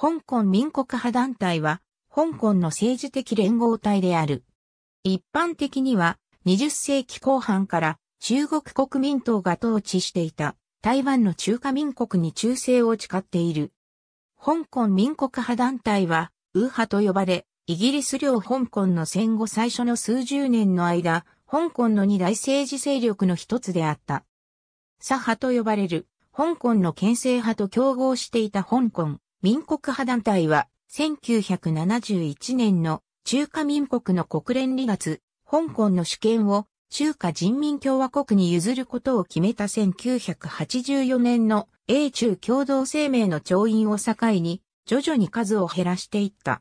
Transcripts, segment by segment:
香港民国派団体は、香港の政治的連合体である。一般的には、20世紀後半から中国国民党が統治していた台湾の中華民国に忠誠を誓っている。香港民国派団体は、ウー派と呼ばれ、イギリス領香港の戦後最初の数十年の間、香港の二大政治勢力の一つであった。左派と呼ばれる、香港の県政派と競合していた香港民国派団体は、1971年の中華民国の国連離脱、香港の主権を中華人民共和国に譲ることを決めた1984年の英中共同声明の調印を境に、徐々に数を減らしていった。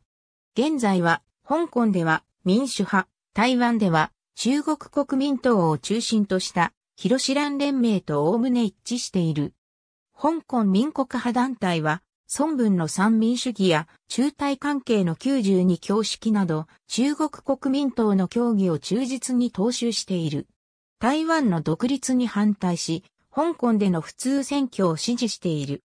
現在は、香港では民主派、台湾では中国国民党を中心とした広志シ連盟と概ね一致している。香港民国派団体は孫文の三民主義や中台関係の92教式など中国国民党の協議を忠実に踏襲している。台湾の独立に反対し、香港での普通選挙を支持している。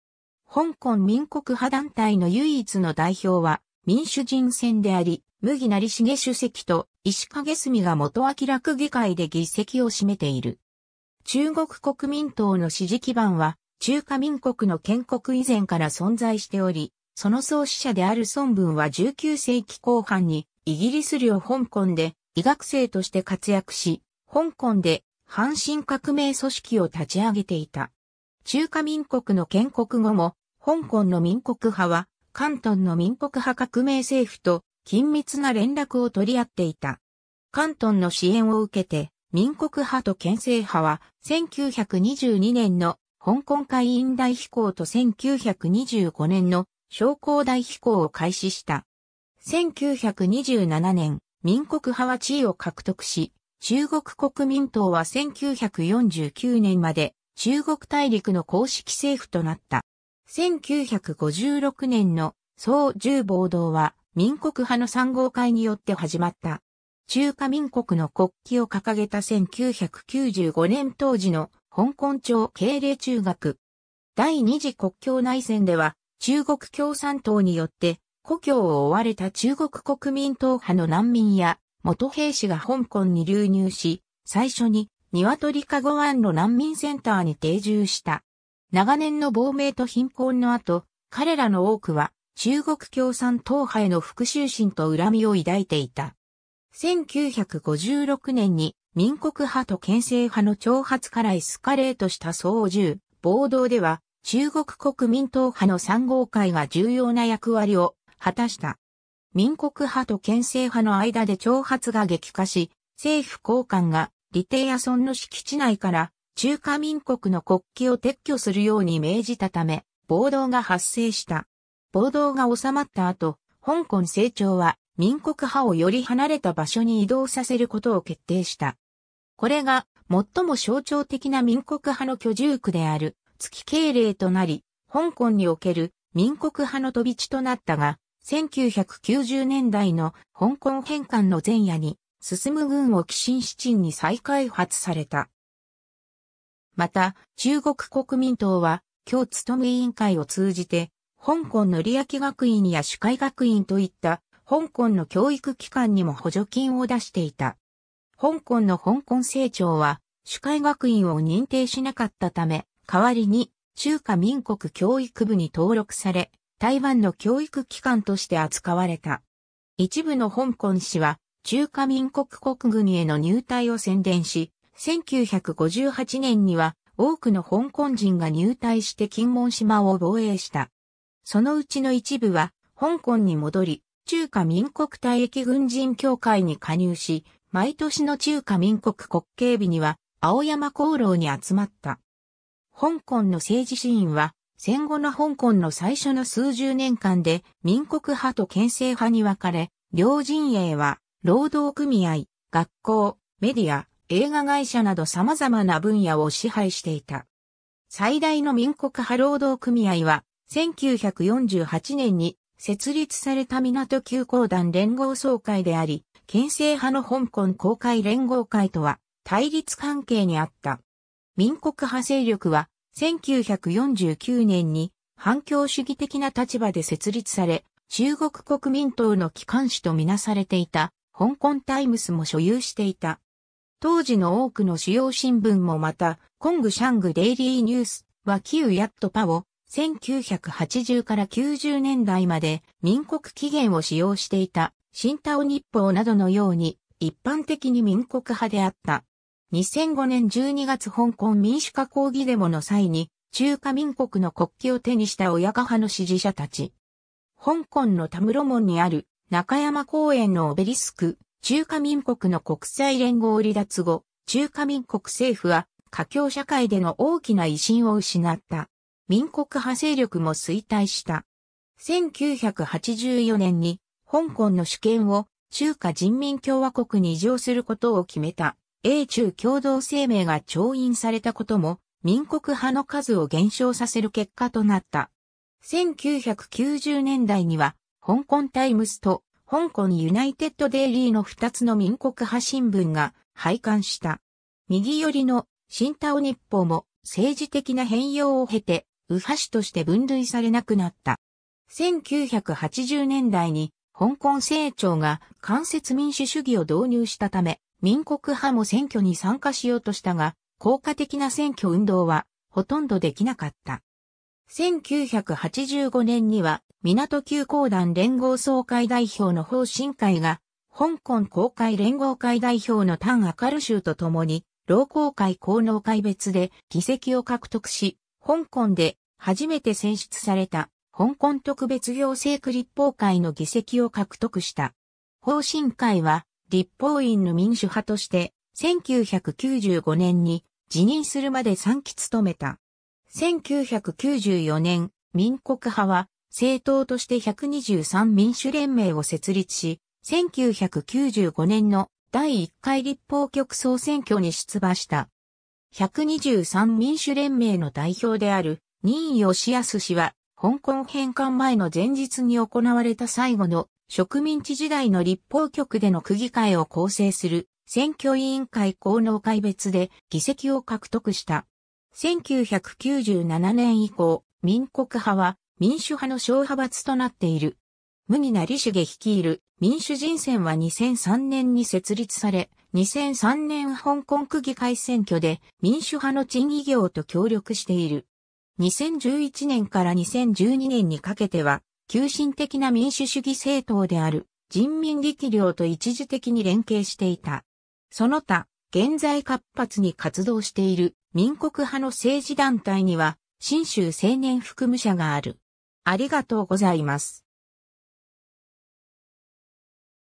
香港民国派団体の唯一の代表は民主人選であり、麦成重主席と石影住が元明楽議会で議席を占めている。中国国民党の支持基盤は中華民国の建国以前から存在しており、その創始者である孫文は19世紀後半にイギリス領香港で医学生として活躍し、香港で阪神革命組織を立ち上げていた。中華民国の建国後も、香港の民国派は、関東の民国派革命政府と緊密な連絡を取り合っていた。関東の支援を受けて、民国派と県政派は1922年の香港海員大飛行と1925年の商工大飛行を開始した。1927年、民国派は地位を獲得し、中国国民党は1949年まで中国大陸の公式政府となった。1956年の総重暴動は民国派の三号会によって始まった。中華民国の国旗を掲げた1995年当時の香港町敬礼中学。第二次国境内戦では、中国共産党によって、故郷を追われた中国国民党派の難民や、元兵士が香港に流入し、最初に、鶏かご湾の難民センターに定住した。長年の亡命と貧困の後、彼らの多くは、中国共産党派への復讐心と恨みを抱いていた。1956年に民国派と憲政派の挑発からエスカレートした総重暴動では、中国国民党派の3号会が重要な役割を果たした。民国派と憲政派の間で挑発が激化し、政府高官が李帝や村の敷地内から中華民国の国旗を撤去するように命じたため、暴動が発生した。暴動が収まった後、香港政庁は民国派をより離れた場所に移動させることを決定した。これが最も象徴的な民国派の居住区である月敬礼となり、香港における民国派の飛び地となったが、1990年代の香港返還の前夜に、進む軍を寄進七鎮に再開発された。また、中国国民党は、今日務委員会を通じて、香港の利益学院や主会学院といった、香港の教育機関にも補助金を出していた。香港の香港政庁は、主会学院を認定しなかったため、代わりに中華民国教育部に登録され、台湾の教育機関として扱われた。一部の香港市は、中華民国国軍への入隊を宣伝し、1958年には多くの香港人が入隊して金門島を防衛した。そのうちの一部は香港に戻り、中華民国退役軍人協会に加入し、毎年の中華民国国慶日には、青山功労に集まった。香港の政治シーンは、戦後の香港の最初の数十年間で、民国派と憲政派に分かれ、両陣営は、労働組合、学校、メディア、映画会社など様々な分野を支配していた。最大の民国派労働組合は、1948年に設立された港急行団連合総会であり、県政派の香港公開連合会とは対立関係にあった。民国派勢力は1949年に反共主義的な立場で設立され、中国国民党の機関紙とみなされていた香港タイムスも所有していた。当時の多くの主要新聞もまた、コングシャングデイリーニュースは旧ヤットパを1980から90年代まで民国起源を使用していた新タオ日報などのように一般的に民国派であった。2005年12月香港民主化抗議デモの際に中華民国の国旗を手にした親川派の支持者たち。香港の田室門にある中山公園のオベリスク、中華民国の国際連合離脱後、中華民国政府は華僑社会での大きな威信を失った。民国派勢力も衰退した。1984年に香港の主権を中華人民共和国に移譲することを決めた英中共同声明が調印されたことも民国派の数を減少させる結果となった。1990年代には香港タイムスと香港ユナイテッドデイリーの2つの民国派新聞が廃刊した。右寄りの新タオ日報も政治的な変容を経て右派種として分類されなくなった。1980年代に香港政庁が間接民主主義を導入したため、民国派も選挙に参加しようとしたが、効果的な選挙運動はほとんどできなかった。1985年には港急行団連合総会代表の方針会が香港公会連合会代表の丹明ル州と共に、労工会功能会別で議席を獲得し、香港で初めて選出された香港特別行政区立法会の議席を獲得した。法審会は立法院の民主派として1995年に辞任するまで3期務めた。1994年、民国派は政党として123民主連盟を設立し、1995年の第1回立法局総選挙に出馬した。123民主連盟の代表である任意義康氏は、香港返還前の前日に行われた最後の植民地時代の立法局での区議会を構成する選挙委員会功能会別で議席を獲得した。1997年以降、民国派は民主派の小派閥となっている。無になり主義率いる民主人選は2003年に設立され、2003年香港区議会選挙で民主派の賃議業と協力している。2011年から2012年にかけては、急進的な民主主義政党である人民力量と一時的に連携していた。その他、現在活発に活動している民国派の政治団体には、新州青年服務者がある。ありがとうございます。